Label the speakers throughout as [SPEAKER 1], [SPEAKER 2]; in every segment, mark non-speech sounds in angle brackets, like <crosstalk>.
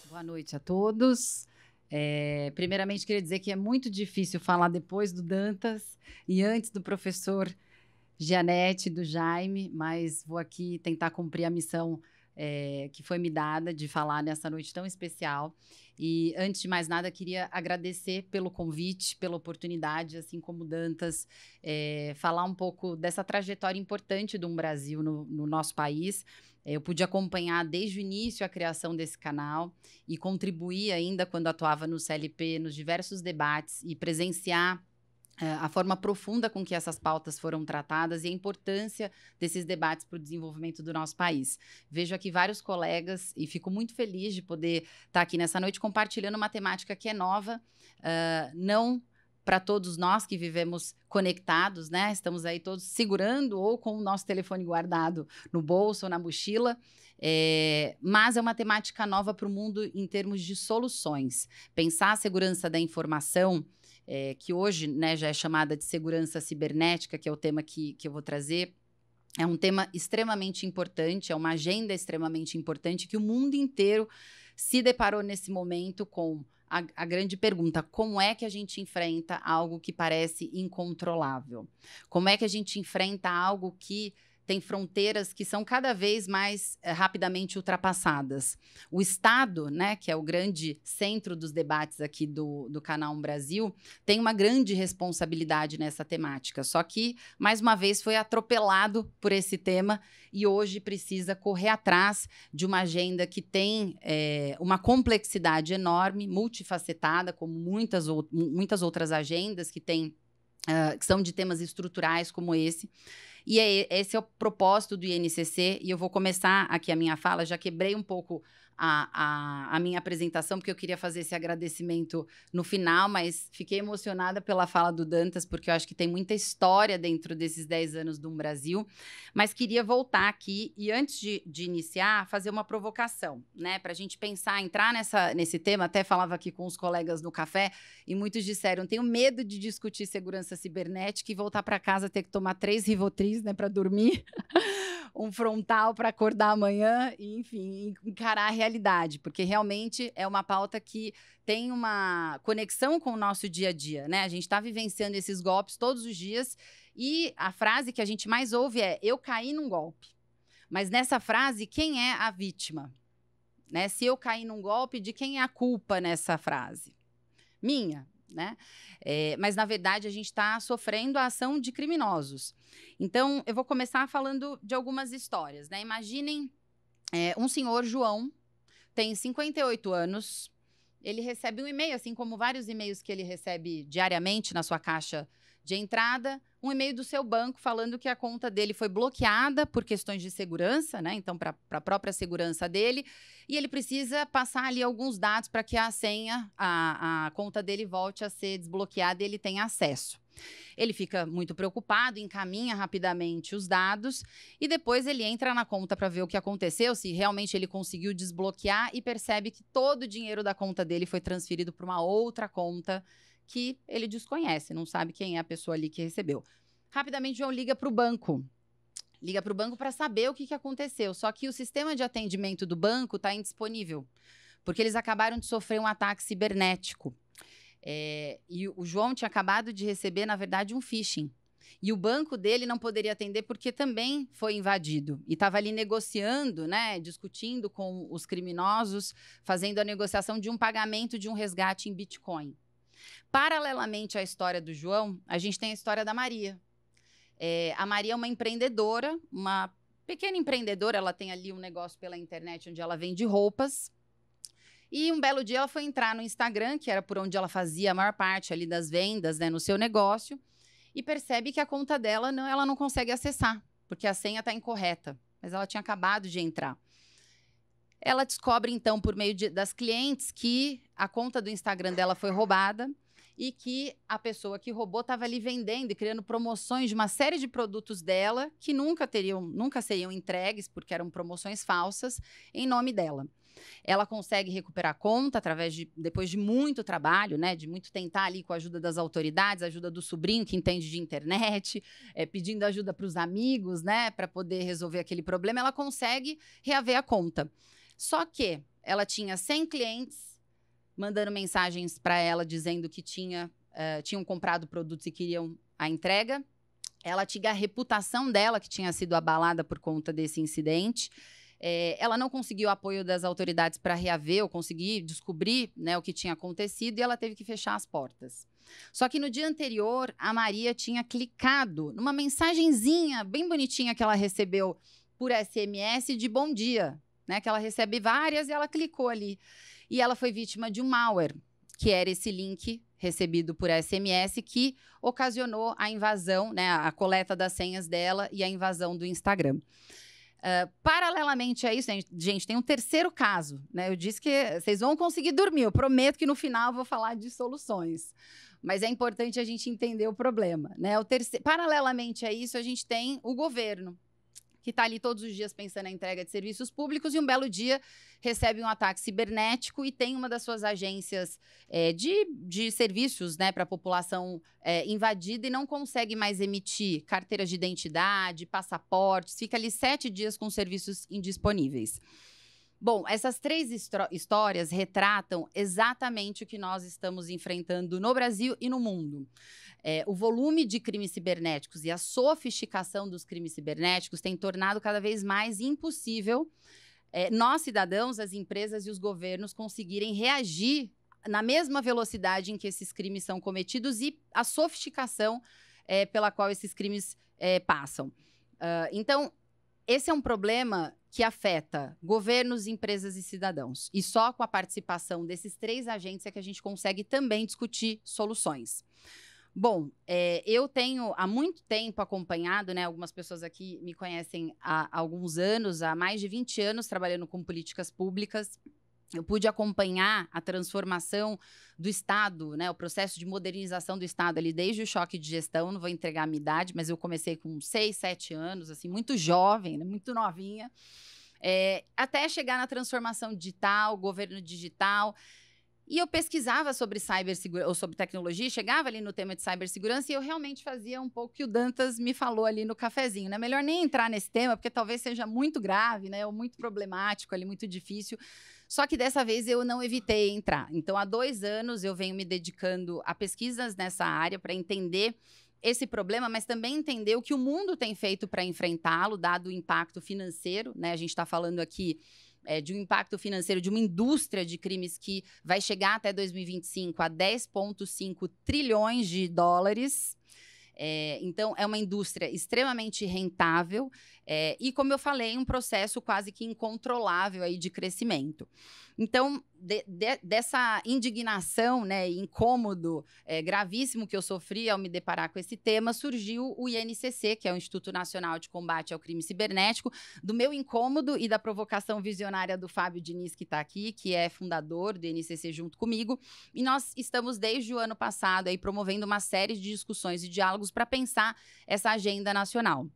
[SPEAKER 1] Boa noite a todos. É, primeiramente, queria dizer que é muito difícil falar depois do Dantas e antes do professor Gianete, do Jaime, mas vou aqui tentar cumprir a missão é, que foi me dada de falar nessa noite tão especial. E antes de mais nada, queria agradecer pelo convite, pela oportunidade, assim como Dantas, é, falar um pouco dessa trajetória importante do um Brasil no, no nosso país. Eh, eu pude acompanhar desde o início a criação desse canal e contribuir ainda quando atuava no CLP nos diversos debates e presenciar é, a forma profunda com que essas pautas foram tratadas e a importância desses debates para o desenvolvimento do nosso país. Vejo aqui vários colegas e fico muito feliz de poder estar tá aqui nessa noite compartilhando uma temática que é nova, uh, não para todos nós que vivemos conectados, né? Estamos aí todos segurando ou com o nosso telefone guardado no bolso ou na mochila. É, mas é uma temática nova para o mundo em termos de soluções. Pensar a segurança da informação é, que hoje né, já é chamada de segurança cibernética, que é o tema que, que eu vou trazer, é um tema extremamente importante, é uma agenda extremamente importante que o mundo inteiro se deparou nesse momento com a, a, grande pergunta: como é que a gente enfrenta algo que parece incontrolável? Como é que a gente enfrenta algo que tem fronteiras que são cada vez mais é, rapidamente ultrapassadas. O Estado, né, que é o grande centro dos debates aqui do, do Canal 1 Brasil, tem uma grande responsabilidade nessa temática. Só que, mais uma vez, foi atropelado por esse tema e hoje precisa correr atrás de uma agenda que tem é, uma complexidade enorme, multifacetada, como muitas, ou, muitas outras agendas que têm ah, que são de temas estruturais como esse. E é, esse é o propósito do INCC, e eu vou começar aqui a minha fala, já quebrei um pouco a, a, a, minha apresentação, porque eu queria fazer esse agradecimento no final, mas fiquei emocionada pela fala do Dantas, porque eu acho que tem muita história dentro desses 10 anos do um Brasil. Mas queria voltar aqui e, antes de, de iniciar, fazer uma provocação, né? Para a gente pensar, entrar nessa, nesse tema. Até falava aqui com os colegas no café e muitos disseram: tenho medo de discutir segurança cibernética e voltar para casa ter que tomar três rivotris, né, para dormir. <laughs> um frontal para acordar amanhã e, enfim, encarar a realidade, porque realmente é uma pauta que tem uma conexão com o nosso dia a dia, né? A gente está vivenciando esses golpes todos os dias e a frase que a gente mais ouve é: eu caí num golpe. Mas nessa frase, quem é a vítima? Né? Se eu caí num golpe, de quem é a culpa nessa frase? Minha, né? É, mas, na verdade, a gente está sofrendo a ação de criminosos. Então, eu vou começar falando de algumas histórias, né? Imaginem é, um senhor, João, tem 58 anos, ele recebe um e-mail, assim como vários e-mails que ele recebe diariamente na sua caixa de entrada, um e-mail do seu banco falando que a conta dele foi bloqueada por questões de segurança, né? Então, para a própria segurança dele. E ele precisa passar ali alguns dados para que a senha, a, a conta dele volte a ser desbloqueada e ele tenha acesso. Ele fica muito preocupado, encaminha rapidamente os dados e depois ele entra na conta para ver o que aconteceu, se realmente ele conseguiu desbloquear e percebe que todo o dinheiro da conta dele foi transferido para uma outra conta que ele desconhece, não sabe quem é a pessoa ali que recebeu. Rapidamente, João liga para o banco. Liga para o banco para saber o que, que aconteceu. Só que o sistema de atendimento do banco está indisponível, porque eles acabaram de sofrer um ataque cibernético. É, e o João tinha acabado de receber, na verdade, um phishing. E o banco dele não poderia atender porque também foi invadido. E estava ali negociando, né, discutindo com os criminosos, fazendo a negociação de um pagamento de um resgate em Bitcoin. Paralelamente à história do João, a gente tem a história da Maria. É, a Maria é uma empreendedora, uma pequena empreendedora, ela tem ali um negócio pela internet onde ela vende roupas. E um belo dia ela foi entrar no Instagram, que era por onde ela fazia a maior parte ali das vendas, né, no seu negócio, e percebe que a conta dela não, ela não consegue acessar, porque a senha está incorreta, mas ela tinha acabado de entrar. Ela descobre, então, por meio de, das clientes, que a conta do Instagram dela foi roubada e que a pessoa que roubou estava ali vendendo e criando promoções de uma série de produtos dela que nunca teriam, nunca seriam entregues porque eram promoções falsas em nome dela. Ela consegue recuperar a conta através de depois de muito trabalho, né, de muito tentar ali com a ajuda das autoridades, ajuda do sobrinho que entende de internet, é, pedindo ajuda para os amigos, né, para poder resolver aquele problema, ela consegue reaver a conta. Só que ela tinha 100 clientes mandando mensagens para ela dizendo que tinha, uh, tinham comprado produtos e queriam a entrega. Ela tinha a reputação dela que tinha sido abalada por conta desse incidente. É, ela não conseguiu o apoio das autoridades para reaver ou conseguir descobrir né, o que tinha acontecido e ela teve que fechar as portas. Só que no dia anterior, a Maria tinha clicado numa mensagenzinha bem bonitinha que ela recebeu por SMS de bom dia né? Que ela recebe várias e ela clicou ali. E ela foi vítima de um malware, que era esse link recebido por SMS que ocasionou a invasão, né, a coleta das senhas dela e a invasão do Instagram. Uh, paralelamente a isso, gente, gente, tem um terceiro caso. Né? Eu disse que vocês vão conseguir dormir. Eu prometo que no final eu vou falar de soluções. Mas é importante a gente entender o problema. Né? O terceiro, paralelamente a isso, a gente tem o governo, que está ali todos os dias pensando na entrega de serviços públicos e um belo dia recebe um ataque cibernético e tem uma das suas agências é, de, de serviços né, para a população é, invadida e não consegue mais emitir carteiras de identidade, passaportes, fica ali sete dias com serviços indisponíveis. Bom, essas três histórias retratam exatamente o que nós estamos enfrentando no Brasil e no mundo. É, o volume de crimes cibernéticos e a sofisticação dos crimes cibernéticos tem tornado cada vez mais impossível é, nós, cidadãos, as empresas e os governos conseguirem reagir na mesma velocidade em que esses crimes são cometidos e a sofisticação é, pela qual esses crimes é, passam. Uh, então, esse é um problema que afeta governos, empresas e cidadãos. E só com a participação desses três agentes é que a gente consegue também discutir soluções. Bom, é, eu tenho há muito tempo acompanhado, né? Algumas pessoas aqui me conhecem há, alguns anos, há mais de 20 anos trabalhando com políticas públicas. Eu pude acompanhar a transformação do Estado, né, o processo de modernização do Estado ali desde o choque de gestão. Não vou entregar a minha idade, mas eu comecei com 6, 7 anos, assim, muito jovem, né, muito novinha, é, até chegar na transformação digital, governo digital. E eu pesquisava sobre cibersegurança ou sobre tecnologia, chegava ali no tema de cibersegurança e eu realmente fazia um pouco o que o Dantas me falou ali no cafezinho, né? Melhor nem entrar nesse tema, porque talvez seja muito grave, né? Ou muito problemático ali, muito difícil. Só que dessa vez eu não evitei entrar. Então, há dois anos eu venho me dedicando a pesquisas nessa área para entender esse problema, mas também entender o que o mundo tem feito para enfrentá-lo, dado o impacto financeiro, né? A gente está falando aqui é, de um impacto financeiro de uma indústria de crimes que vai chegar até 2025 a 10,5 trilhões de dólares. É, então, é uma indústria extremamente rentável é, e como eu falei, um processo quase que incontrolável aí de crescimento. Então, de, de, dessa indignação, né, incômodo é, gravíssimo que eu sofri ao me deparar com esse tema, surgiu o INCC, que é o Instituto Nacional de Combate ao Crime Cibernético, do meu incômodo e da provocação visionária do Fábio Diniz, que está aqui, que é fundador do INCC junto comigo. E nós estamos, desde o ano passado, aí, promovendo uma série de discussões e diálogos para pensar essa agenda nacional.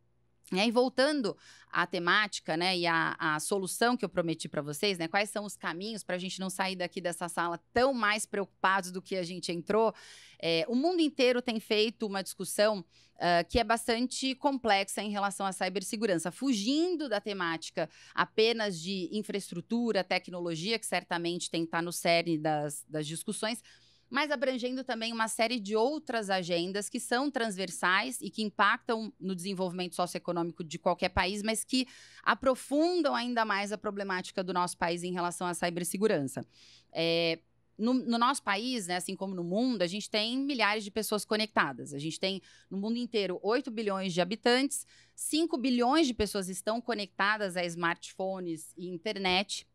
[SPEAKER 1] E aí, voltando à temática né, e à, à solução que eu prometi para vocês, né, quais são os caminhos para a gente não sair daqui dessa sala tão mais preocupados do que a gente entrou? É, o mundo inteiro tem feito uma discussão uh, que é bastante complexa em relação à cibersegurança, fugindo da temática apenas de infraestrutura, tecnologia, que certamente tem que estar no cerne das, das discussões mas abrangendo também uma série de outras agendas que são transversais e que impactam no desenvolvimento socioeconômico de qualquer país, mas que aprofundam ainda mais a problemática do nosso país em relação à cibersegurança. É, no, no, nosso país, né, assim como no mundo, a gente tem milhares de pessoas conectadas. A gente tem, no mundo inteiro, 8 bilhões de habitantes, 5 bilhões de pessoas estão conectadas a smartphones e internet.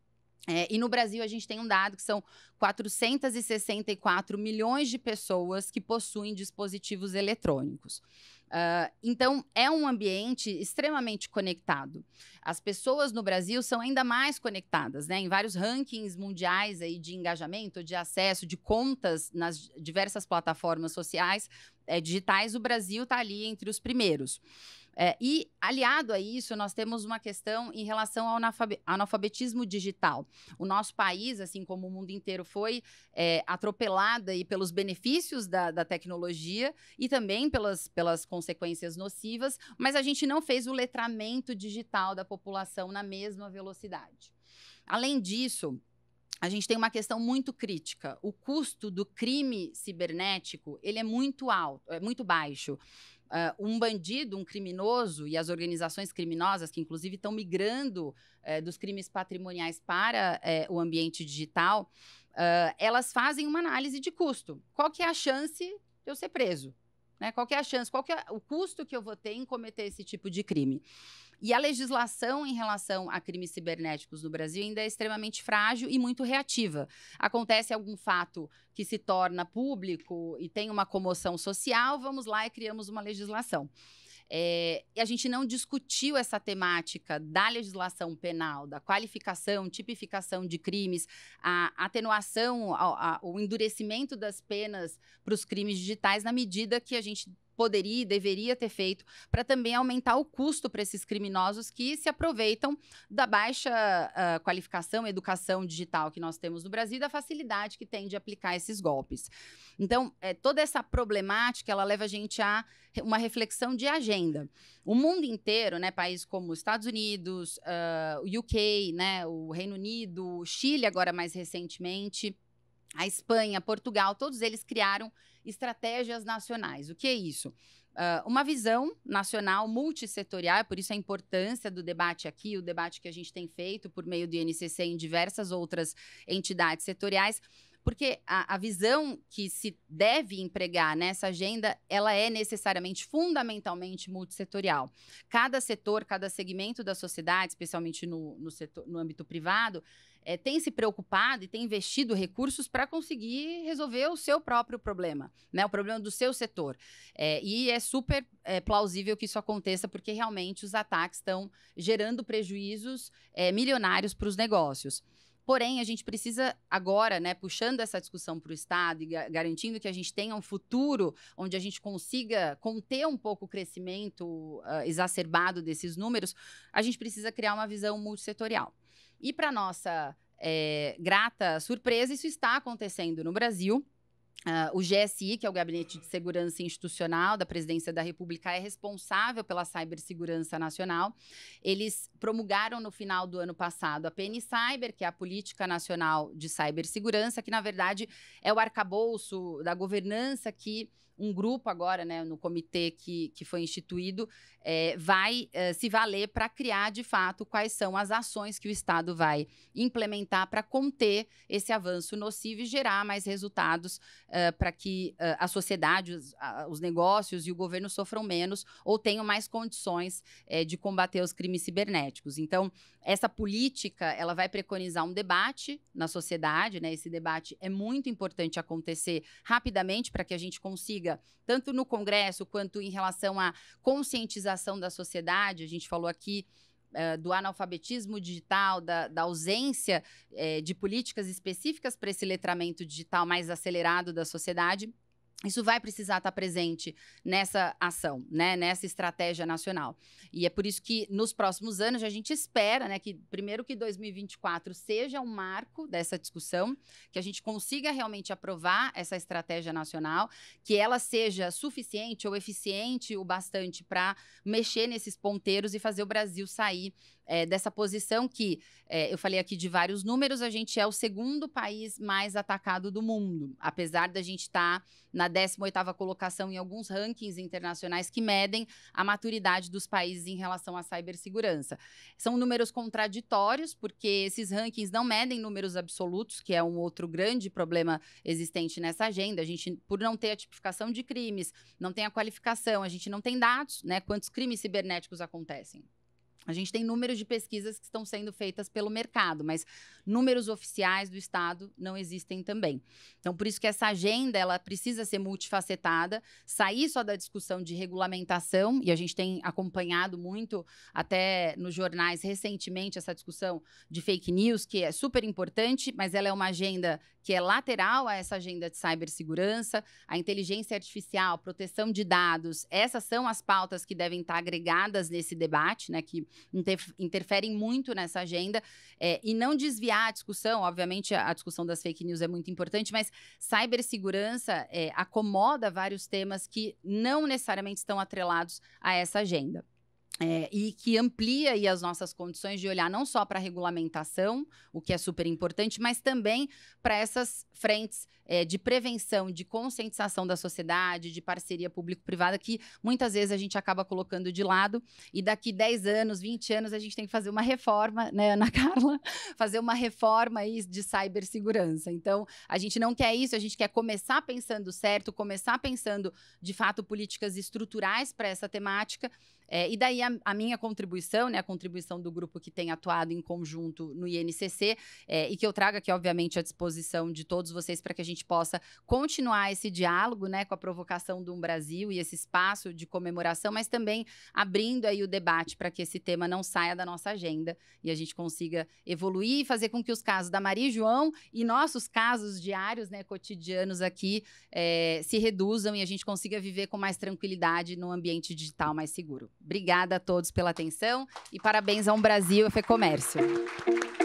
[SPEAKER 1] É, e no Brasil a gente tem um dado que são 464 milhões de pessoas que possuem dispositivos eletrônicos. Uh, então, é um ambiente extremamente conectado. As pessoas no Brasil são ainda mais conectadas, né? Em vários rankings mundiais aí de engajamento, de acesso, de contas nas diversas plataformas sociais é, digitais, o Brasil está ali entre os primeiros. É, e, aliado a isso, nós temos uma questão em relação ao analfabetismo digital. O nosso país, assim como o mundo inteiro, foi é, atropelado aí pelos benefícios da, da, tecnologia e também pelas, pelas consequências nocivas, mas a gente não fez o letramento digital da população na mesma velocidade. Além disso, a gente tem uma questão muito crítica. O custo do crime cibernético ele é muito alto, é muito baixo. Uh, um bandido, um criminoso e as organizações criminosas, que inclusive estão migrando uh, dos crimes patrimoniais para uh, o ambiente digital, ah, elas fazem uma análise de custo. Qual que é a chance de eu ser preso? Né? Qual que é a chance? Qual que é o custo que eu vou ter em cometer esse tipo de crime? E a legislação em relação a crimes cibernéticos no Brasil ainda é extremamente frágil e muito reativa. Acontece algum fato que se torna público e tem uma comoção social, vamos lá e criamos uma legislação. É, e a gente não discutiu essa temática da legislação penal, da qualificação, tipificação de crimes, a atenuação, a, a, o endurecimento das penas para os crimes digitais na medida que a gente poderia e deveria ter feito para também aumentar o custo para esses criminosos que se aproveitam da baixa uh, qualificação, educação digital que nós temos no Brasil e da facilidade que tem de aplicar esses golpes. Então, é, toda essa problemática ela leva a gente a uma reflexão de agenda. O mundo inteiro, né, países como Estados Unidos, uh, ah, o UK, né, o Reino Unido, o Chile agora mais recentemente a Espanha, Portugal, todos eles criaram estratégias nacionais. O que é isso? Uh, uma visão nacional multissetorial, é por isso a importância do debate aqui, o debate que a gente tem feito por meio do INCC em diversas outras entidades setoriais, porque a, a, visão que se deve empregar nessa agenda, ela é necessariamente, fundamentalmente multissetorial. Cada setor, cada segmento da sociedade, especialmente no, no, setor, no âmbito privado, é, tem se preocupado e tem investido recursos para conseguir resolver o seu próprio problema, né? O problema do seu setor. É, e é super é, plausível que isso aconteça, porque realmente os ataques estão gerando prejuízos milionários para os negócios. Porém, a gente precisa agora, né, puxando essa discussão para o Estado e garantindo que a gente tenha um futuro onde a gente consiga conter um pouco o crescimento uh, exacerbado desses números, a gente precisa criar uma visão multissetorial. E para nossa é, grata surpresa, isso está acontecendo no Brasil. Uh, o GSI, que é o Gabinete de Segurança Institucional da Presidência da República, é responsável pela cibersegurança nacional. Eles promulgaram no final do ano passado a PN Cyber, que é a Política Nacional de Cibersegurança, que na verdade é o arcabouço da governança que um grupo agora, né, no comitê que, que foi instituído, é, vai é, se valer para criar de fato quais são as ações que o Estado vai implementar para conter esse avanço nocivo e gerar mais resultados é, para que é, a sociedade, os, a, os, negócios e o governo sofram menos ou tenham mais condições é, de combater os crimes cibernéticos. Então, essa política ela vai preconizar um debate na sociedade, né? Esse debate é muito importante acontecer rapidamente para que a gente consiga briga, tanto no Congresso quanto em relação à conscientização da sociedade. A gente falou aqui Uh, do analfabetismo digital, da, da ausência eh, de políticas específicas para esse letramento digital mais acelerado da sociedade. Isso vai precisar estar tá presente nessa ação, né? nessa estratégia nacional. E é por isso que nos próximos anos a gente espera né, que, primeiro, que 2024 seja um marco dessa discussão, que a gente consiga realmente aprovar essa estratégia nacional, que ela seja suficiente ou eficiente o bastante para mexer nesses ponteiros e fazer o Brasil sair é, dessa posição que é, eu falei aqui de vários números, a gente é o segundo país mais atacado do mundo, apesar da gente estar tá na 18ª colocação em alguns rankings internacionais que medem a maturidade dos países em relação à cibersegurança. São números contraditórios, porque esses rankings não medem números absolutos, que é um outro grande problema existente nessa agenda. A gente, por não ter a tipificação de crimes, não tem a qualificação, a gente não tem dados, né? Quantos crimes cibernéticos acontecem? A gente tem números de pesquisas que estão sendo feitas pelo mercado, mas números oficiais do Estado não existem também. Então, por isso que essa agenda ela precisa ser multifacetada, sair só da discussão de regulamentação, e a gente tem acompanhado muito, até nos jornais recentemente, essa discussão de fake news, que é super importante, mas ela é uma agenda que é lateral a essa agenda de cibersegurança, a inteligência artificial, proteção de dados. Essas são as pautas que devem estar agregadas nesse debate, né, que interferem muito nessa agenda. É, e não desviar a discussão, obviamente a discussão das fake news é muito importante, mas cibersegurança é, acomoda vários temas que não necessariamente estão atrelados a essa agenda. É, e que amplia aí, as nossas condições de olhar não só para a regulamentação, o que é super importante, mas também para essas frentes é, de prevenção, de conscientização da sociedade, de parceria público-privada, que muitas vezes a gente acaba colocando de lado. E daqui 10 anos, 20 anos, a gente tem que fazer uma reforma, né, Ana <laughs> Carla? Fazer uma reforma aí de cibersegurança. Então, a gente não quer isso, a gente quer começar pensando certo, começar pensando, de fato, políticas estruturais para essa temática é, e daí a, a, minha contribuição, né, a contribuição do grupo que tem atuado em conjunto no INCC, é, e que eu trago aqui, obviamente, à disposição de todos vocês para que a gente possa continuar esse diálogo né, com a provocação do um Brasil e esse espaço de comemoração, mas também abrindo aí o debate para que esse tema não saia da nossa agenda e a gente consiga evoluir e fazer com que os casos da Maria e João e nossos casos diários, né, cotidianos aqui, é, se reduzam e a gente consiga viver com mais tranquilidade num ambiente digital mais seguro. Obrigada a todos pela atenção e parabéns ao Brasil e Fecomércio. Comércio.